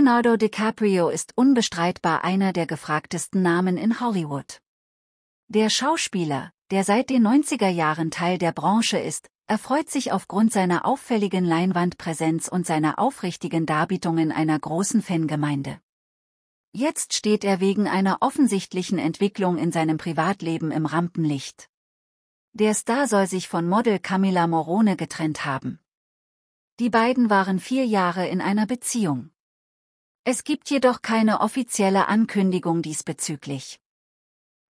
Leonardo DiCaprio ist unbestreitbar einer der gefragtesten Namen in Hollywood. Der Schauspieler, der seit den 90er Jahren Teil der Branche ist, erfreut sich aufgrund seiner auffälligen Leinwandpräsenz und seiner aufrichtigen Darbietungen einer großen Fangemeinde. Jetzt steht er wegen einer offensichtlichen Entwicklung in seinem Privatleben im Rampenlicht. Der Star soll sich von Model Camilla Morone getrennt haben. Die beiden waren vier Jahre in einer Beziehung. Es gibt jedoch keine offizielle Ankündigung diesbezüglich.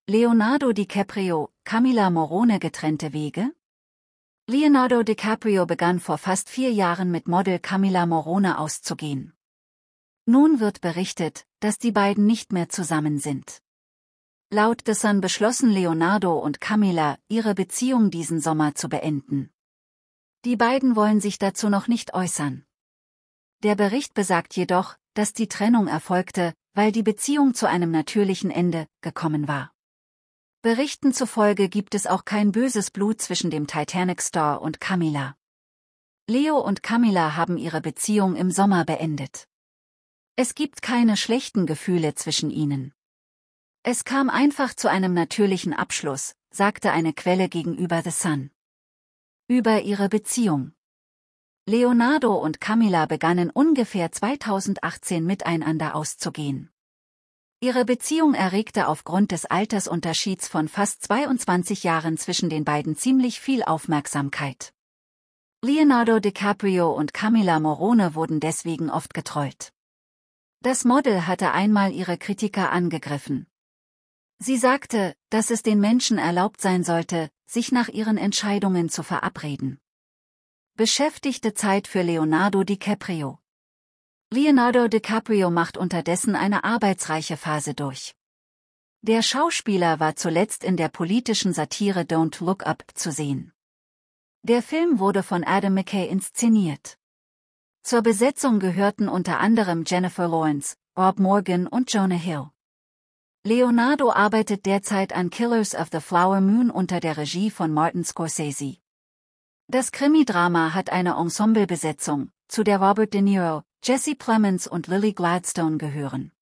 Leonardo DiCaprio, Camilla Morone getrennte Wege? Leonardo DiCaprio begann vor fast vier Jahren mit Model Camilla Morone auszugehen. Nun wird berichtet, dass die beiden nicht mehr zusammen sind. Laut The Sun beschlossen Leonardo und Camilla, ihre Beziehung diesen Sommer zu beenden. Die beiden wollen sich dazu noch nicht äußern. Der Bericht besagt jedoch, dass die Trennung erfolgte, weil die Beziehung zu einem natürlichen Ende gekommen war. Berichten zufolge gibt es auch kein böses Blut zwischen dem Titanic Star und Camilla. Leo und Camilla haben ihre Beziehung im Sommer beendet. Es gibt keine schlechten Gefühle zwischen ihnen. Es kam einfach zu einem natürlichen Abschluss, sagte eine Quelle gegenüber The Sun. Über ihre Beziehung. Leonardo und Camilla begannen ungefähr 2018 miteinander auszugehen. Ihre Beziehung erregte aufgrund des Altersunterschieds von fast 22 Jahren zwischen den beiden ziemlich viel Aufmerksamkeit. Leonardo DiCaprio und Camilla Morone wurden deswegen oft getrollt. Das Model hatte einmal ihre Kritiker angegriffen. Sie sagte, dass es den Menschen erlaubt sein sollte, sich nach ihren Entscheidungen zu verabreden. Beschäftigte Zeit für Leonardo DiCaprio. Leonardo DiCaprio macht unterdessen eine arbeitsreiche Phase durch. Der Schauspieler war zuletzt in der politischen Satire Don't Look Up zu sehen. Der Film wurde von Adam McKay inszeniert. Zur Besetzung gehörten unter anderem Jennifer Lawrence, Rob Morgan und Jonah Hill. Leonardo arbeitet derzeit an Killers of the Flower Moon unter der Regie von Martin Scorsese. Das Krimidrama hat eine Ensemblebesetzung, zu der Robert De Niro, Jesse Plemons und Lily Gladstone gehören.